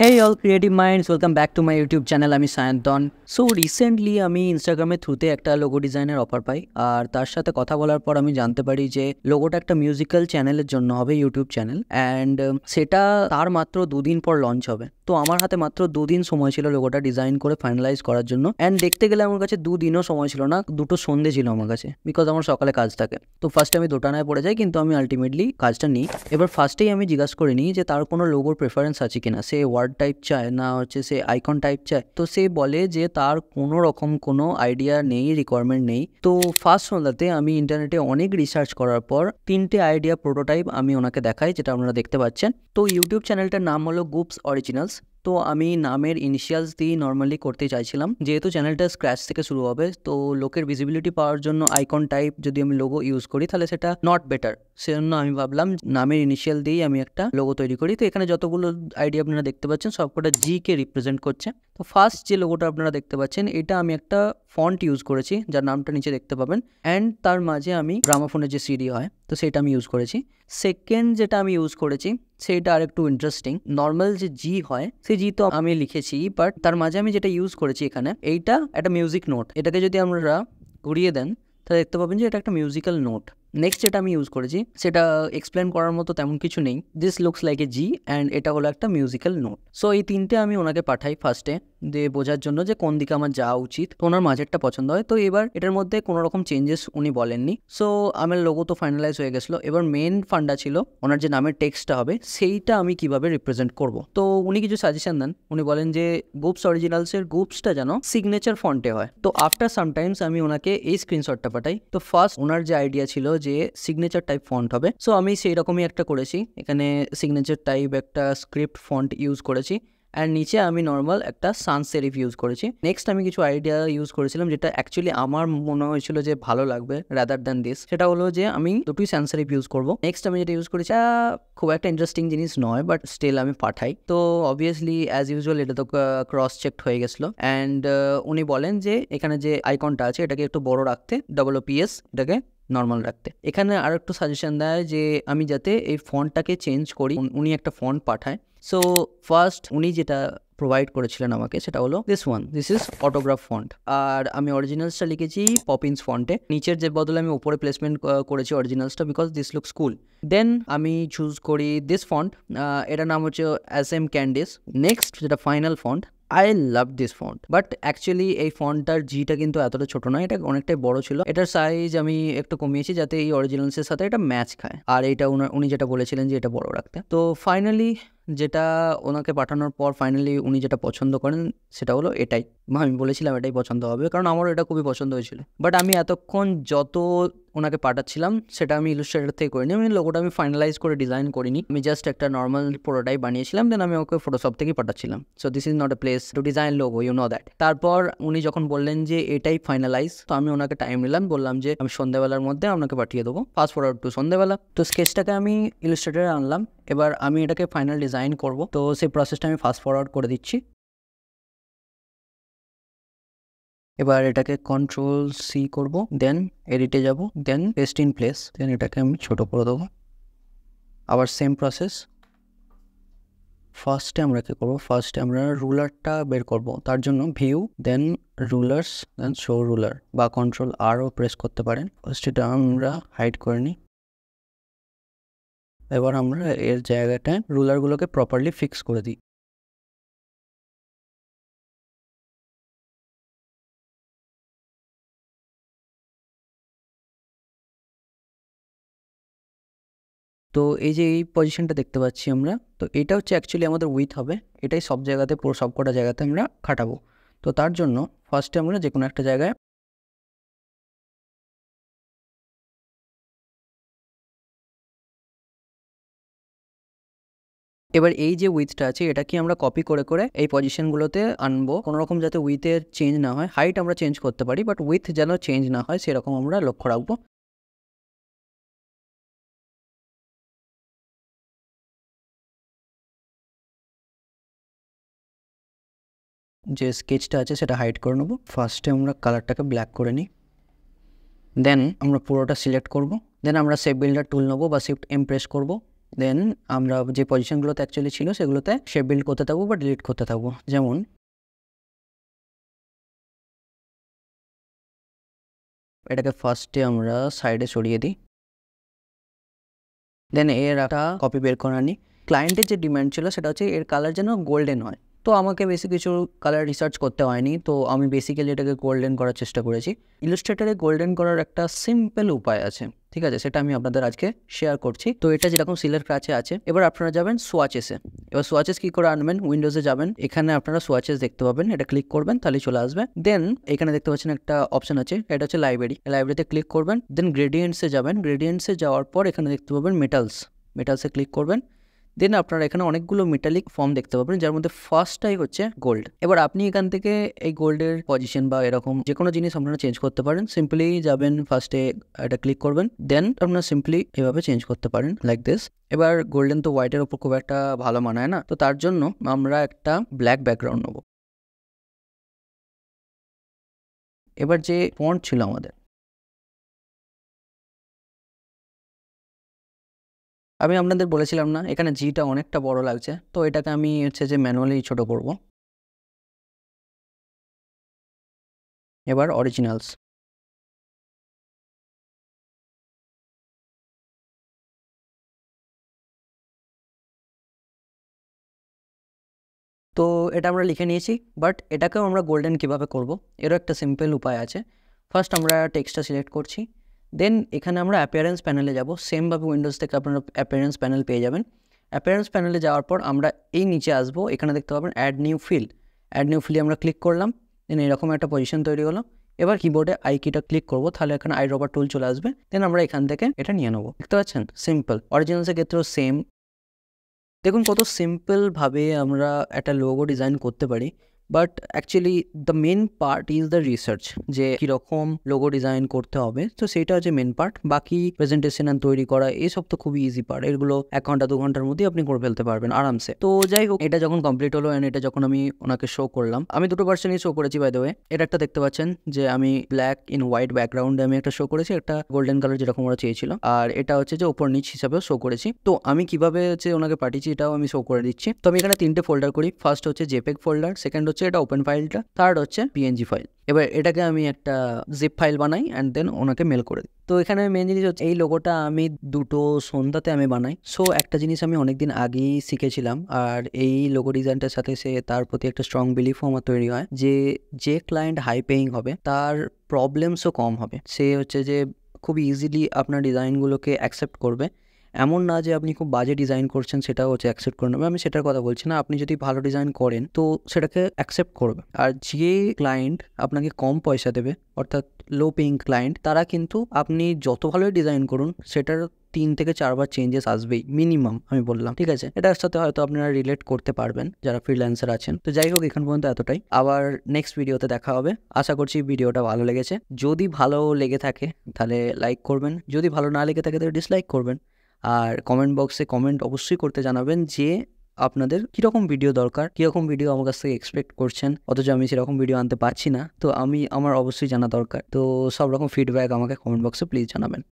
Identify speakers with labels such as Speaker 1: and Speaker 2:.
Speaker 1: hey all creative minds welcome back to my YouTube channel আমি Sayantan so recently আমি ইনস্টাগ্রামের থ্রুতে একটা লোগো ডিজাইনের অফার পাই আর তার সাথে কথা বলার পর আমি জানতে পারি যে লোগোটা একটা মিউজিক্যাল চ্যানেলের জন্য হবে ইউটিউব চ্যানেল অ্যান্ড সেটা তার মাত্র দুদিন পর লঞ্চ হবে তো আমার হাতে মাত্র দুদিন সময় ছিল লোগোটা ডিজাইন করে ফাইনালাইজ করার জন্য অ্যান্ড দেখতে গেলে আমার কাছে দুদিনও সময় ছিল না দুটো সন্ধে ছিল আমার কাছে বিকজ আমার সকালে কাজ থাকে তো ফার্স্টে আমি দুটানায় পড়ে যাই কিন্তু আমি আলটিমেটলি কাজটা নিই এবার ফার্স্টেই আমি জিজ্ঞাসা করিনি যে তার কোনো লোগোর প্রেফারেন্স আছে কিনা সে ওয়ার্ক ওয়ার্ড টাইপ চায় না হচ্ছে সে আইকন টাইপ চায় তো সে বলে যে তার কোনো রকম কোনো আইডিয়া নেই রিকোয়ারমেন্ট নেই তো ফার্স্ট সন্ধ্যাতে আমি ইন্টারনেটে অনেক রিসার্চ করার পর তিনটে আইডিয়া প্রোটোটাইপ আমি ওনাকে দেখাই যেটা আপনারা দেখতে পাচ্ছেন তো ইউটিউব চ্যানেলটার নাম হলো গুপস অরিজিনালস তো আমি নামের ইনিশিয়ালস দিয়ে নর্মালি করতে চাইছিলাম যেহেতু চ্যানেলটা স্ক্র্যাচ থেকে শুরু হবে তো লোকের ভিজিবিলিটি পাওয়ার জন্য আইকন টাইপ যদি আমি লোগো ইউজ করি তাহলে সেটা নট বেটার সেজন্য আমি ভাবলাম নামের ইনিশিয়াল দিয়েই আমি একটা লোগো তৈরি করি তো এখানে যতগুলো আইডিয়া আপনারা দেখতে পাচ্ছেন সবকটা জিকে রিপ্রেজেন্ট করছে তো ফার্স্ট যে লোগোটা আপনারা দেখতে পাচ্ছেন এটা আমি একটা ফন্ট ইউজ করেছি যার নামটা নিচে দেখতে পাবেন অ্যান্ড তার মাঝে আমি গ্রামাফোনের যে সিডি হয় তো সেটা আমি ইউজ করেছি সেকেন্ড যেটা আমি ইউজ করেছি সেটা আর একটু ইন্টারেস্টিং নর্মাল যে জি হয় সে জি তো আমি লিখেছি বাট তার মাঝে আমি যেটা ইউজ করেছি এখানে এইটা একটা মিউজিক নোট এটাকে যদি আমরা ঘুরিয়ে দেন তাহলে দেখতে পাবেন যে এটা একটা মিউজিক্যাল নোট নেক্সট যেটা আমি ইউজ করেছি সেটা এক্সপ্লেন করার মতো তেমন কিছু নেই this looks like a G and এটা হলো একটা মিউজিক্যাল নোট সো এই তিনটে আমি ওনাকে পাঠাই ফার্স্টে দিয়ে বোঝার জন্য যে কোন দিকে আমার যাওয়া উচিত তো ওনার মাঝেরটা পছন্দ হয় তো এবার এটার মধ্যে কোনো রকম চেঞ্জেস উনি বলেননি সো আমার লোগো তো ফাইনালাইজ হয়ে গেছিলো এবার মেন ফান্ডা ছিল ওনার যে নামের টেক্সটটা হবে সেইটা আমি কিভাবে রিপ্রেজেন্ট করব তো উনি কিছু সাজেশন দেন উনি বলেন যে গুপস অরিজিনালসের গুপসটা যেন সিগনেচার ফন্টে হয় তো আফটার সামটাইমস আমি ওনাকে এই স্ক্রিনশটটা পাঠাই তো ফার্স্ট ওনার যে আইডিয়া ছিল যে সিগনেচার টাইপ ফন্ট হবে সো আমি সেই রকমই একটা করেছি এখানে সিগনেচার টাইপ একটা স্ক্রিপ্ট ফন্ট ইউজ করেছি অ্যান্ড নিচে আমি নর্মাল একটা সানস সেরিফ ইউজ করেছি নেক্সট আমি কিছু আইডিয়া ইউজ করেছিলাম যেটা অ্যাকচুয়ালি আমার মনে হয়েছিল যে ভালো লাগবে রাদার দ্যান দিস সেটা হলো যে আমি দুটোই সানস সেরিফ ইউজ করবো নেক্সট আমি যেটা ইউজ করেছি খুব একটা ইন্টারেস্টিং জিনিস নয় বাট স্টিল আমি পাঠাই তো অবভিয়াসলি অ্যাজ ইউজুয়াল এটা তো ক্রস চেকড হয়ে গেছিলো অ্যান্ড উনি বলেন যে এখানে যে আইকনটা আছে এটাকে একটু বড় রাখতে ডবল ও পি এস এটাকে নর্মাল রাখতে এখানে আর একটু সাজেশন দেয় যে আমি যাতে এই ফন্টটাকে চেঞ্জ করি উনি একটা ফন্ট পাঠায় সো ফার্স্ট উনি যেটা প্রোভাইড করেছিলেন আমাকে সেটা হলো this one this is autograph font আর আমি অরিজিনালসটা লিখেছি পপিন্স ফন্টে নিচের যে বদলে আমি ওপরে প্লেসমেন্ট করেছি অরিজিনালসটা because this look school then আমি চুজ করি দিস ফন্ট এটার নাম হচ্ছে এস এম ক্যান্ডিস নেক্সট যেটা final font I love this font but actually এই ফন্টটার জিটা কিন্তু এতটা ছোট নয় এটা অনেকটাই বড় ছিল এটার সাইজ আমি একটু কমিয়েছি যাতে এই অরিজিনালসের সাথে এটা ম্যাচ খায় আর এটা উনি যেটা বলেছিলেন যে এটা বড় রাখতে তো ফাইনালি যেটা ওনাকে পাঠানোর পর ফাইনালি উনি যেটা পছন্দ করেন সেটা হলো এটাই আমি বলেছিলাম এটাই পছন্দ হবে কারণ আমারও এটা খুবই পছন্দ হয়েছিল বাট আমি এতক্ষণ যত ওনাকে পাঠাচ্ছিলাম সেটা আমি ইলুস্ট্রেটার থেকে করিনি আমি লোগোটা আমি ফাইনালাইজ করে ডিজাইন করিনি আমি জাস্ট একটা নর্মাল পুরোটাই বানিয়েছিলাম দেন আমি ওকে ফটোশপ থেকেই পাঠাচ্ছিলাম so this is not a place to design logo you know that তারপর উনি যখন বললেন যে এটাই ফাইনালাইজ তো আমি ওনাকে টাইম নিলাম বললাম যে আমি সন্ধ্যাবেলার মধ্যে আপনাকে পাঠিয়ে দেবো ফাস্ট ফরওয়ার্ড টু সন্ধ্যাবেলা তো স্কেচটাকে আমি ইলুস্ট্রেটারে আনলাম এবার আমি এটাকে ফাইনাল ডিজাইন করব তো সেই প্রসেসটা আমি ফাস্ট ফরওয়ার্ড করে দিচ্ছি এবার এটাকে কন্ট্রোল সি করব দেন এডিটে যাব then paste in place then এটাকে আমি ছোট করে দেবো আবার সেম প্রসেস ফার্স্টে আমরা কী করবো ফার্স্টে আমরা রুলারটা বের করব তার জন্য view then rulers then show ruler বা কন্ট্রোল আরও প্রেস করতে পারেন সেটা আমরা হাইড করে নিই
Speaker 2: এবার আমরা এর জায়গাটায় রুলারগুলোকে প্রপারলি ফিক্স করে দিই তো এই যে এই পজিশনটা দেখতে পাচ্ছি আমরা তো এটা হচ্ছে অ্যাকচুয়ালি আমাদের উইথ হবে এটাই সব জায়গাতে পুরো সব কটা জায়গাতে আমরা খাটাবো তো তার জন্য ফার্স্টে আমরা যে কোনো একটা জায়গায় এবার এই যে উইথটা আছে এটা কি আমরা কপি করে করে
Speaker 1: এই পজিশনগুলোতে আনবো কোনো রকম যাতে উইথের চেঞ্জ না হয় হাইট আমরা চেঞ্জ করতে পারি বাট উইথ যেন
Speaker 2: চেঞ্জ না হয় সেরকম আমরা লক্ষ্য রাখবো যে স্কেচটা আছে সেটা হাইট করে নেবো ফার্স্টে আমরা কালারটাকে ব্ল্যাক করে
Speaker 1: নিই দেন আমরা পুরোটা সিলেক্ট করব দেন আমরা সেভ বিল্ডার টুল নেবো বা শিফট এমপ্রেস করবো দেন আমরা যে পজিশানগুলোতে অ্যাকচুয়ালি ছিল সেগুলোতে শেপ বিল্ড করতে থাকবো বা ডিলিট করতে
Speaker 2: থাকবো যেমন এটাকে ফার্স্টে আমরা সাইডে সরিয়ে দিই
Speaker 1: দেন এর একটা কপি বের করে আনি ক্লায়েন্টের যে ডিম্যান্ড ছিল সেটা হচ্ছে এর কালার যেন গোল্ডেন হয় তো আমাকে বেশি কিছু কালার রিসার্চ করতে হয়নি তো আমি বেসিক্যালি এটাকে গোল্ডেন করার চেষ্টা করেছি ইলাস্ট্রেটারে গোল্ডেন করার একটা সিম্পল উপায় আছে ঠিক আছে সেটা আমি আপনাদের আজকে শেয়ার করছি তো এটা যেরকম সিলের কাছে আছে এবার আপনারা যাবেন সোয়াচেসে এবার সোয়াচেস কী করে আনবেন উইন্ডোজে যাবেন এখানে আপনারা সোয়াচেস দেখতে পাবেন এটা ক্লিক করবেন তাহলে চলে আসবে দেন এখানে দেখতে পাচ্ছেন একটা অপশন আছে এটা হচ্ছে লাইব্রেরি লাইব্রেরিতে ক্লিক করবেন দেন গ্রেডিয়েন্টসে যাবেন গ্রেডিয়েন্টসে যাওয়ার পর এখানে দেখতে পাবেন মেটালস মেটালসে ক্লিক করবেন দেন আপনারা এখানে অনেকগুলো মেটালিক ফর্ম দেখতে পাবেন যার মধ্যে ফার্স্টটাই হচ্ছে গোল্ড এবার আপনি এখান থেকে এই গোল্ডের পজিশন বা এরকম যে কোনো জিনিস আপনারা চেঞ্জ করতে পারেন সিম্পলি যাবেন ফার্স্টে এটা ক্লিক করবেন দেন আপনারা সিম্পলি এভাবে চেঞ্জ করতে পারেন লাইক দিস এবার গোল্ডেন তো হোয়াইটের ওপর খুব একটা ভালো মানায় না তো তার জন্য আমরা একটা
Speaker 2: ব্ল্যাক ব্যাকগ্রাউন্ড নেব এবার যে ফন্ট ছিল আমাদের
Speaker 1: আমি আপনাদের বলেছিলাম না এখানে জিটা অনেকটা বড় লাগছে তো এটাকে আমি হচ্ছে যে ম্যানুয়ালি ছোট করব
Speaker 2: এবার অরিজিনালস তো এটা আমরা লিখে নিয়েছি বাট এটাকেও আমরা গোল্ডেন কিভাবে করব এরও একটা সিম্পল উপায় আছে
Speaker 1: ফার্স্ট আমরা টেক্সটটা সিলেক্ট করছি দেন এখানে আমরা অ্যাপিয়ারেন্স প্যানেলে যাব সেমভাবে উইন্ডোজ থেকে আপনারা অ্যাপিয়ারেন্স প্যানেল পেয়ে যাবেন অ্যাপিয়ারেন্স প্যানেলে যাওয়ার পর আমরা এই নিচে আসবো এখানে দেখতে পাবেন add new field add new ফিল্ডে আমরা ক্লিক করলাম দেন এরকম একটা পজিশন তৈরি হলো এবার কিবোর্ডে আই কিটা ক্লিক করবো তাহলে এখানে আই রবার টুল চলে আসবে দেন আমরা এখান থেকে এটা নিয়ে নেবো দেখতে পাচ্ছেন সিম্পল অরিজিনালসের ক্ষেত্রেও সেম দেখুন কত সিম্পলভাবে আমরা একটা লোগো ডিজাইন করতে পারি but actually the main part is the research যে কীরকম লোগো ডিজাইন করতে হবে তো সেটা হচ্ছে মেন পার্ট বাকি প্রেজেন্টেশন তৈরি করা এসব তো খুবই ইজি পার্ট এগুলো এক ঘন্টা দু ঘন্টার মধ্যেই আপনি করে ফেলতে পারবেন আরামসে তো যাই হোক এটা যখন কমপ্লিট হলো অ্যান্ড এটা যখন আমি ওনাকে শো করলাম আমি দুটো পার্সনই শো করেছি বাই দেবে এটা একটা দেখতে পাচ্ছেন যে আমি ব্ল্যাক ইন হোয়াইট ব্যাকগ্রাউন্ডে আমি একটা শো করেছি একটা গোল্ডেন কালার যেরকম ওরা চেয়েছিল আর এটা হচ্ছে যে ওপর নিচ হিসাবেও শো করেছি তো আমি কিভাবে হচ্ছে ওনাকে পাঠিয়েছি এটাও আমি শো করে দিচ্ছি তো আমি এখানে তিনটে ফোল্ডার করি ফার্স্ট হচ্ছে জেপেক ফোল্ডার সেকেন্ড হচ্ছে এটা ওপেন ফাইলটা থার্ড হচ্ছে পিএনজি ফাইল এবার এটাকে আমি একটা জিপ ফাইল বানাই অ্যান্ড দেন ওনাকে মেল করে দিই তো এখানে মেন জিনিস হচ্ছে এই লোগোটা আমি দুটো সন্ধ্যাতে আমি বানাই সো একটা জিনিস আমি অনেকদিন আগেই শিখেছিলাম আর এই লোগো ডিজাইনটার সাথে সে তার প্রতি একটা স্ট্রং বিলিফও আমার তৈরি হয় যে যে ক্লায়েন্ট হাই পেইং হবে তার প্রবলেমসও কম হবে সে হচ্ছে যে খুব ইজিলি আপনার ডিজাইনগুলোকে অ্যাকসেপ্ট করবে এমন না যে আপনি খুব বাজে ডিজাইন করছেন সেটাও হচ্ছে অ্যাকসেপ্ট করে নেবে আমি সেটার কথা বলছি না আপনি যদি ভালো ডিজাইন করেন তো সেটাকে অ্যাকসেপ্ট করবে আর যে ক্লায়েন্ট আপনাকে কম পয়সা দেবে অর্থাৎ লো পেইং ক্লায়েন্ট তারা কিন্তু আপনি যত ভালোই ডিজাইন করুন সেটার তিন থেকে চারবার চেঞ্জেস আসবেই মিনিমাম আমি বললাম ঠিক আছে এটার সাথে হয়তো আপনারা রিলেট করতে পারবেন যারা ফ্রিল্যান্সার আছেন তো যাই হোক এখান পর্যন্ত এতটাই আবার নেক্সট ভিডিওতে দেখা হবে আশা করছি ভিডিওটা ভালো লেগেছে যদি ভালো লেগে থাকে তাহলে লাইক করবেন যদি ভালো না লেগে থাকে তাহলে ডিসলাইক করবেন আর কমেন্ট বক্সে কমেন্ট অবশ্যই করতে জানাবেন যে আপনাদের কীরকম ভিডিও দরকার কীরকম ভিডিও আমার কাছ থেকে এক্সপেক্ট করছেন অথচ আমি সেরকম ভিডিও আনতে পারছি না তো আমি আমার অবশ্যই জানা দরকার তো
Speaker 2: সব রকম ফিডব্যাক আমাকে কমেন্ট বক্সে প্লিজ জানাবেন